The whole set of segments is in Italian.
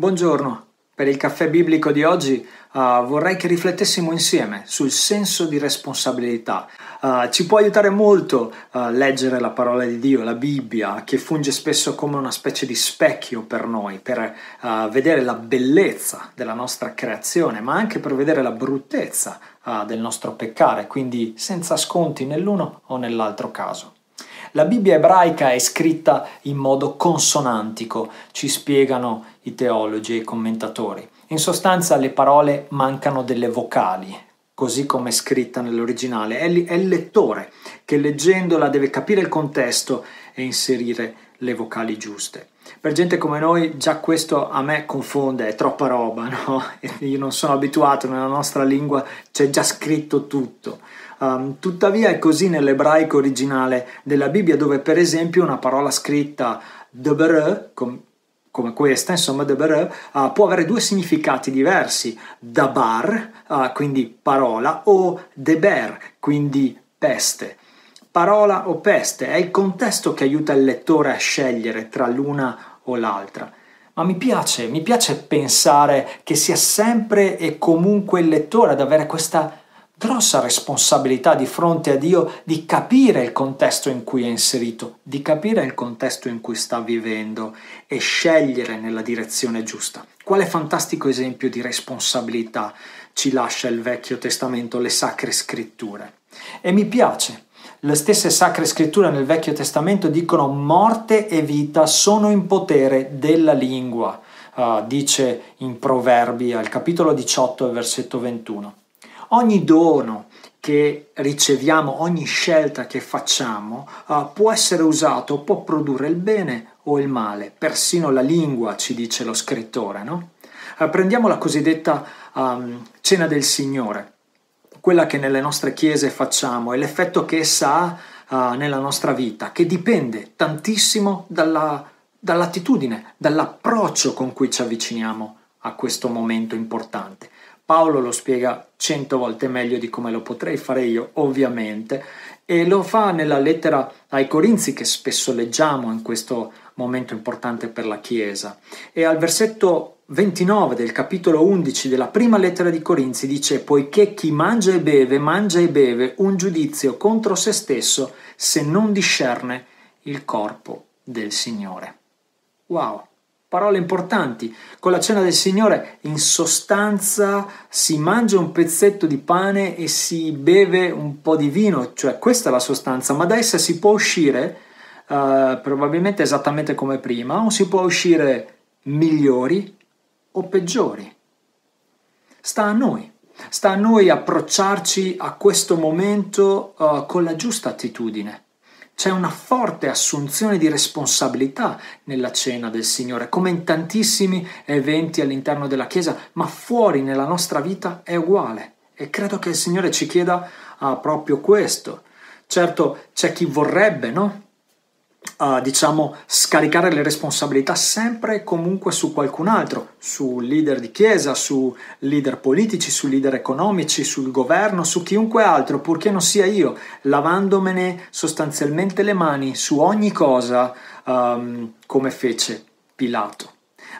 Buongiorno. Per il caffè biblico di oggi uh, vorrei che riflettessimo insieme sul senso di responsabilità. Uh, ci può aiutare molto uh, leggere la parola di Dio, la Bibbia, che funge spesso come una specie di specchio per noi, per vedere la bellezza della nostra creazione, ma anche per vedere la bruttezza del nostro peccare, quindi senza sconti nell'uno o nell'altro caso. La Bibbia ebraica è scritta in modo consonantico, ci spiegano i teologi e i commentatori. In sostanza le parole mancano delle vocali, così come è scritta nell'originale. È il lettore che leggendola deve capire il contesto e inserire le vocali giuste. Per gente come noi già questo a me confonde, è troppa roba, no? Io non sono abituato, nella nostra lingua c'è già scritto tutto. Um, tuttavia è così nell'ebraico originale della Bibbia dove per esempio una parola scritta deber, com- come questa, insomma, deber, uh, eh, può avere due significati diversi, dabar, uh, quindi parola, o deber, quindi peste. Parola o peste è il contesto che aiuta il lettore a scegliere tra l'una o l'altra. Ma mi piace, mi piace pensare che sia sempre e comunque il lettore ad avere questa grossa responsabilità di fronte a Dio di capire il contesto in cui è inserito, di capire il contesto in cui sta vivendo e scegliere nella direzione giusta. Quale fantastico esempio di responsabilità ci lascia il Vecchio Testamento, le sacre scritture. E mi piace. Le stesse sacre scritture nel Vecchio Testamento dicono morte e vita sono in potere della lingua, uh, dice in Proverbi al capitolo 18, versetto 21. Ogni dono che riceviamo, ogni scelta che facciamo uh, può essere usato, può produrre il bene o il male, persino la lingua ci dice lo scrittore, no? Uh, prendiamo la cosiddetta um, cena del Signore, quella che nelle nostre chiese facciamo e l'effetto che essa ha uh, nella nostra vita, che dipende tantissimo dalla, dall'attitudine, dall'approccio con cui ci avviciniamo a questo momento importante. Paolo lo spiega cento volte meglio di come lo potrei fare io, ovviamente, e lo fa nella lettera ai Corinzi che spesso leggiamo in questo momento importante per la Chiesa. E al versetto 29 del capitolo 11 della prima lettera di Corinzi dice poiché chi mangia e beve, mangia e beve un giudizio contro se stesso se non discerne il corpo del Signore. Wow! Parole importanti. Con la cena del Signore, in sostanza, si mangia un pezzetto di pane e si beve un po' di vino, cioè questa è la sostanza, ma da essa si può uscire eh, probabilmente esattamente come prima, o si può uscire migliori o peggiori. Sta a noi. Sta a noi approcciarci a questo momento eh, con la giusta attitudine c'è una forte assunzione di responsabilità nella cena del Signore, come in tantissimi eventi all'interno della Chiesa, ma fuori nella nostra vita è uguale. E credo che il Signore ci chieda ah, proprio questo. Certo, c'è chi vorrebbe, no? Uh, diciamo, scaricare le responsabilità sempre e comunque su qualcun altro, su leader di chiesa, su leader politici, su leader economici, sul governo, su chiunque altro, purché non sia io, lavandomene sostanzialmente le mani su ogni cosa, um, come fece Pilato.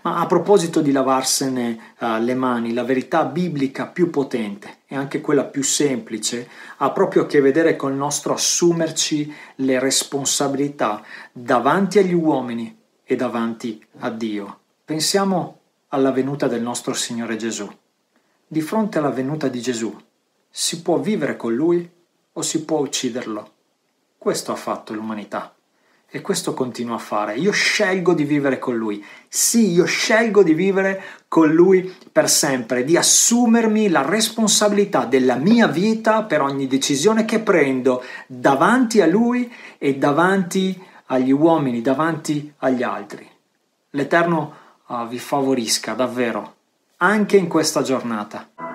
Ma a proposito di lavarsene uh, le mani, la verità biblica più potente e anche quella più semplice ha proprio a che vedere col nostro assumerci le responsabilità davanti agli uomini e davanti a Dio. Pensiamo alla venuta del nostro Signore Gesù. Di fronte alla venuta di Gesù, si può vivere con Lui o si può ucciderlo? Questo ha fatto l'umanità. E questo continuo a fare. Io scelgo di vivere con lui. Sì, io scelgo di vivere con lui per sempre, di assumermi la responsabilità della mia vita per ogni decisione che prendo davanti a lui e davanti agli uomini, davanti agli altri. L'Eterno uh, vi favorisca davvero, anche in questa giornata.